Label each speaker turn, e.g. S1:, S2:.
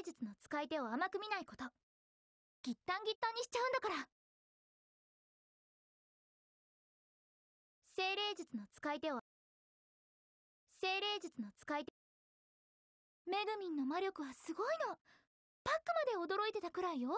S1: 芸術の使い手を甘く見ないことギッタンギッタンにしちゃうんだから精霊術の使い手を精霊術の使い手メグミンの魔力はすごいのパックまで驚いてたくらいよ